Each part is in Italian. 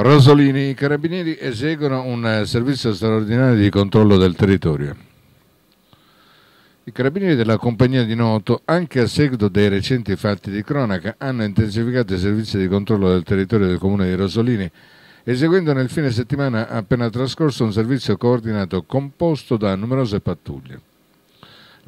Rosolini, i carabinieri eseguono un eh, servizio straordinario di controllo del territorio. I carabinieri della compagnia di Noto, anche a seguito dei recenti fatti di cronaca, hanno intensificato i servizi di controllo del territorio del comune di Rosolini, eseguendo nel fine settimana appena trascorso un servizio coordinato composto da numerose pattuglie.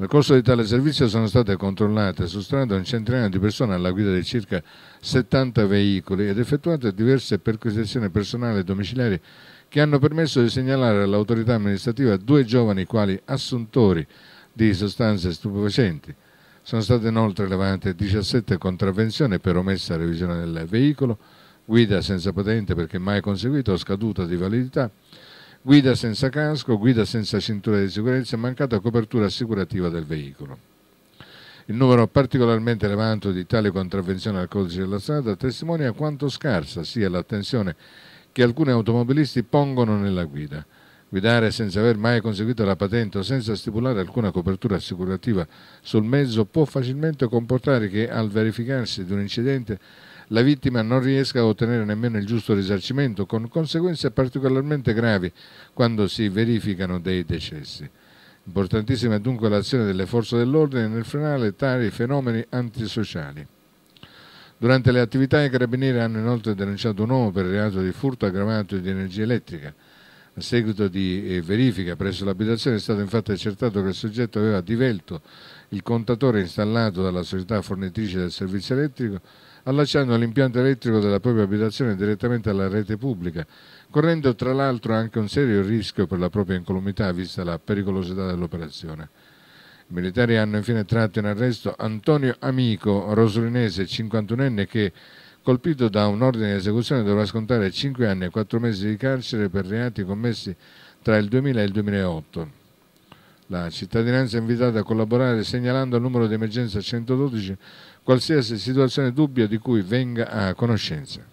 Nel corso di tale servizio sono state controllate su strada un centinaio di persone alla guida di circa 70 veicoli ed effettuate diverse perquisizioni personali e domiciliari che hanno permesso di segnalare all'autorità amministrativa due giovani quali assuntori di sostanze stupefacenti. Sono state inoltre levate 17 contravvenzioni per omessa revisione del veicolo, guida senza patente perché mai conseguita o scaduta di validità, guida senza casco, guida senza cintura di sicurezza e mancata copertura assicurativa del veicolo. Il numero particolarmente elevato di tali contravvenzioni al codice della strada testimonia quanto scarsa sia l'attenzione che alcuni automobilisti pongono nella guida. Guidare senza aver mai conseguito la patente o senza stipulare alcuna copertura assicurativa sul mezzo può facilmente comportare che al verificarsi di un incidente la vittima non riesca a ottenere nemmeno il giusto risarcimento, con conseguenze particolarmente gravi quando si verificano dei decessi. Importantissima è dunque l'azione delle forze dell'ordine nel frenare tali fenomeni antisociali. Durante le attività i carabinieri hanno inoltre denunciato un uomo per il reato di furto aggravato di energia elettrica. A seguito di eh, verifica presso l'abitazione è stato infatti accertato che il soggetto aveva divelto il contatore installato dalla società fornitrice del servizio elettrico allacciando l'impianto elettrico della propria abitazione direttamente alla rete pubblica, correndo tra l'altro anche un serio rischio per la propria incolumità vista la pericolosità dell'operazione. I militari hanno infine tratto in arresto Antonio Amico, rosolinese 51enne che colpito da un ordine di esecuzione dovrà scontare 5 anni e 4 mesi di carcere per reati commessi tra il 2000 e il 2008. La cittadinanza è invitata a collaborare segnalando al numero di emergenza 112 qualsiasi situazione dubbia di cui venga a conoscenza.